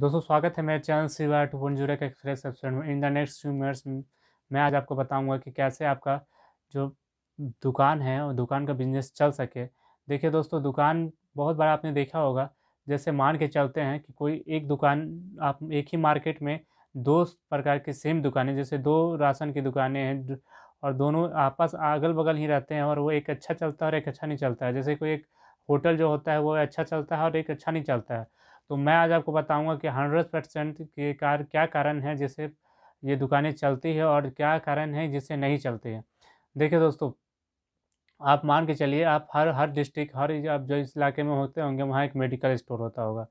दोस्तों स्वागत है मेरे channel Siva two point zero के एक्सप्रेस एपिसोड में in the next few minutes मैं आज आपको बताऊंगा कि कैसे आपका जो दुकान है और दुकान का बिजनेस चल सके देखिए दोस्तों दुकान बहुत बड़ा आपने देखा होगा जैसे मान के चलते हैं कि कोई एक दुकान आप एक ही मार्केट में दो प्रकार की सेम दुकानें जैसे दो राशन की दुकानें हैं और दोनों आपस अगल बगल ही रहते हैं और वो एक अच्छा चलता है और एक अच्छा नहीं चलता है जैसे कोई एक होटल जो होता है वो अच्छा चलता है और एक अच्छा नहीं चलता है तो मैं आज आपको बताऊंगा कि हंड्रेड परसेंट के कार क्या कारण है जिसे ये दुकानें चलती है और क्या कारण है जिससे नहीं चलती है देखिए दोस्तों आप मान के चलिए आप हर हर डिस्ट्रिक्ट हर आप जो इस इलाके में होते होंगे वहाँ एक मेडिकल स्टोर होता होगा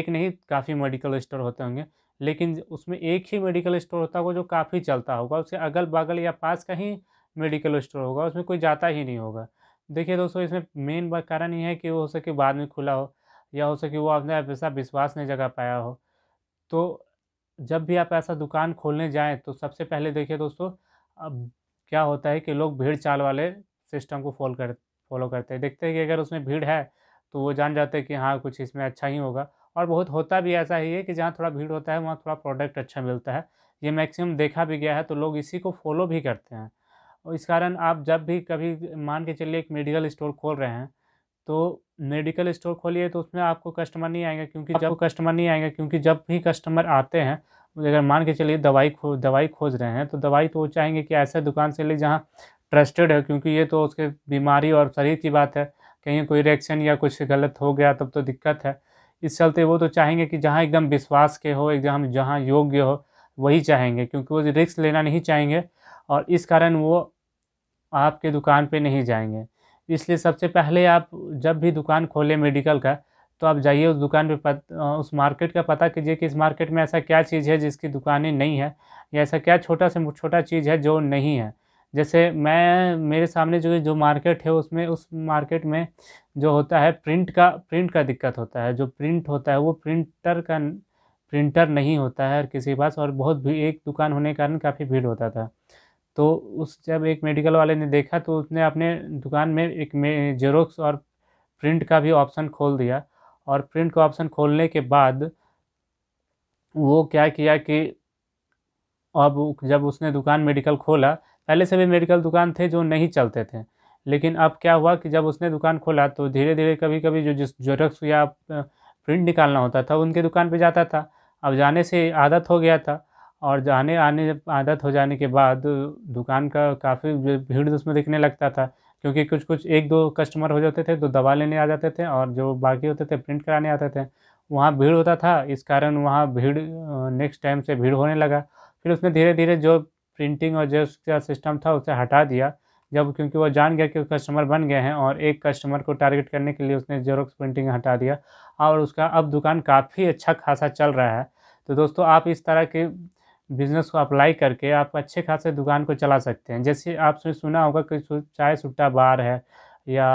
एक नहीं काफ़ी मेडिकल स्टोर होते होंगे लेकिन उसमें एक ही मेडिकल स्टोर होता होगा जो काफ़ी चलता होगा उसके अगल बगल या पास का ही मेडिकल स्टोर होगा उसमें कोई जाता ही नहीं होगा देखिए दोस्तों इसमें मेन कारण ये है कि वो हो सके बाद में खुला हो या हो सके वो अपना पैसा विश्वास नहीं जगा पाया हो तो जब भी आप ऐसा दुकान खोलने जाएं तो सबसे पहले देखिए दोस्तों अब क्या होता है कि लोग भीड़ चाल वाले सिस्टम को फॉलो कर फॉलो करते हैं देखते हैं कि अगर उसमें भीड़ है तो वो जान जाते हैं कि हाँ कुछ इसमें अच्छा ही होगा और बहुत होता भी ऐसा ही है कि जहाँ थोड़ा भीड़ होता है वहाँ थोड़ा प्रोडक्ट अच्छा मिलता है ये मैक्सिमम देखा भी गया है तो लोग इसी को फॉलो भी करते हैं और इस कारण आप जब भी कभी मान के चलिए एक मेडिकल स्टोर खोल रहे हैं तो मेडिकल स्टोर खोलिए तो उसमें आपको कस्टमर नहीं आएगा क्योंकि जब कस्टमर नहीं आएगा क्योंकि जब भी कस्टमर आते हैं अगर मान के चलिए दवाई खो दवाई खोज रहे हैं तो दवाई तो वो चाहेंगे कि ऐसे दुकान से ले जहाँ ट्रस्टेड है क्योंकि ये तो उसके बीमारी और शरीर की बात है कहीं कोई रिएक्शन या कुछ गलत हो गया तब तो दिक्कत है इस चलते वो तो चाहेंगे कि जहाँ एकदम विश्वास के हो एकदम जहाँ योग्य हो वही चाहेंगे क्योंकि वो रिस्क लेना नहीं चाहेंगे और इस कारण वो आपके दुकान पे नहीं जाएंगे इसलिए सबसे पहले आप जब भी दुकान खोले मेडिकल का तो आप जाइए उस दुकान पे उस मार्केट का पता कीजिए कि इस मार्केट में ऐसा क्या चीज़ है जिसकी दुकानें नहीं है या ऐसा क्या छोटा से छोटा चीज़ है जो नहीं है जैसे मैं मेरे सामने जो जो मार्केट है उसमें उस मार्केट में जो होता है प्रिंट का प्रिंट का दिक्कत होता है जो प्रिंट होता है वो प्रिंटर का प्रिंटर नहीं होता है किसी के पास और बहुत भी एक दुकान होने के कारण काफ़ी भीड़ होता था तो उस जब एक मेडिकल वाले ने देखा तो उसने अपने दुकान में एक जेरोक्स और प्रिंट का भी ऑप्शन खोल दिया और प्रिंट का ऑप्शन खोलने के बाद वो क्या किया कि अब जब उसने दुकान मेडिकल खोला पहले से भी मेडिकल दुकान थे जो नहीं चलते थे लेकिन अब क्या हुआ कि जब उसने दुकान खोला तो धीरे धीरे कभी कभी जो जिस जोरक्स या प्रिंट निकालना होता था उनके दुकान पे जाता था अब जाने से आदत हो गया था और जाने आने आदत हो जाने के बाद दुकान का काफ़ी भीड़ उसमें दिखने लगता था क्योंकि कुछ कुछ एक दो कस्टमर हो जाते थे तो दवा लेने आ जाते थे और जो बाकी होते थे प्रिंट कराने आते थे वहाँ भीड़ होता था इस कारण वहाँ भीड़ नेक्स्ट टाइम से भीड़ होने लगा फिर उसने धीरे धीरे जो प्रिंटिंग और जो उसका सिस्टम था उसे हटा दिया जब क्योंकि वो जान गया कि कस्टमर बन गए हैं और एक कस्टमर को टारगेट करने के लिए उसने जेरोक्स प्रिंटिंग हटा दिया और उसका अब दुकान काफ़ी अच्छा खासा चल रहा है तो दोस्तों आप इस तरह के बिज़नेस को अप्लाई करके आप अच्छे खासे दुकान को चला सकते हैं जैसे आपने सुना होगा कि चाय सुट्टा बार है या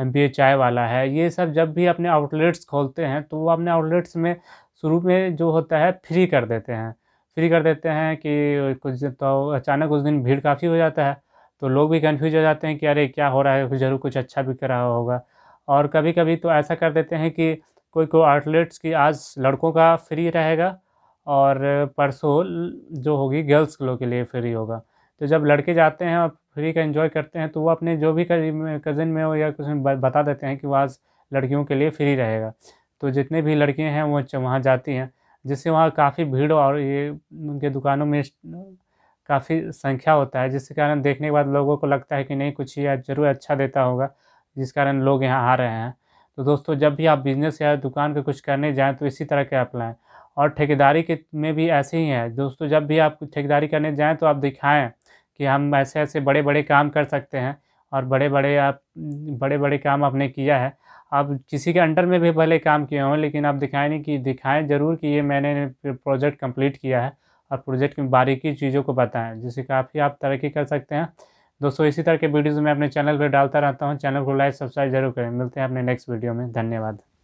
एम बी चाय वाला है ये सब जब भी अपने आउटलेट्स खोलते हैं तो वो अपने आउटलेट्स में शुरू में जो होता है फ्री कर देते हैं फ्री कर देते हैं कि कुछ तो अचानक उस दिन भीड़ काफ़ी हो जाता है तो लोग भी कन्फ्यूज हो जाते हैं कि अरे क्या हो रहा है ज़रूर कुछ अच्छा भी कर रहा होगा और कभी कभी तो ऐसा कर देते हैं कि कोई कोई आउटलेट्स की आज लड़कों का फ्री रहेगा और परसों जो होगी गर्ल्स लोगों के लिए फ्री होगा तो जब लड़के जाते हैं और फ्री का एंजॉय करते हैं तो वो अपने जो भी कज़िन में हो या कुछ बता देते हैं कि आज लड़कियों के लिए फ्री रहेगा तो जितने भी लड़कियाँ हैं वो वहाँ जाती हैं जिससे वहाँ काफ़ी भीड़ और ये उनके दुकानों में काफ़ी संख्या होता है जिसके कारण देखने के बाद लोगों को लगता है कि नहीं कुछ ये ज़रूर अच्छा देता होगा जिस कारण लोग यहाँ आ रहे हैं तो दोस्तों जब भी आप बिज़नेस या दुकान पर कुछ करने जाएँ तो इसी तरह के अप्लाएँ और ठेकेदारी के में भी ऐसे ही है दोस्तों जब भी आप ठेकेदारी करने जाएँ तो आप दिखाएँ कि हम ऐसे ऐसे बड़े बड़े काम कर सकते हैं और बड़े बड़े आप बड़े बड़े काम आपने किया है आप किसी के अंडर में भी भले काम किए हों लेकिन आप दिखाएं नहीं कि दिखाएं ज़रूर कि ये मैंने प्रोजेक्ट कंप्लीट किया है और प्रोजेक्ट की बारीकी चीज़ों को बताएं जिससे काफ़ी आप तरक्की कर सकते हैं दोस्तों इसी तरह के वीडियोज़ मैं अपने चैनल पर डालता रहता हूँ चैनल को लाइक सब्सक्राइब जरूर करें मिलते हैं अपने नेक्स्ट वीडियो में धन्यवाद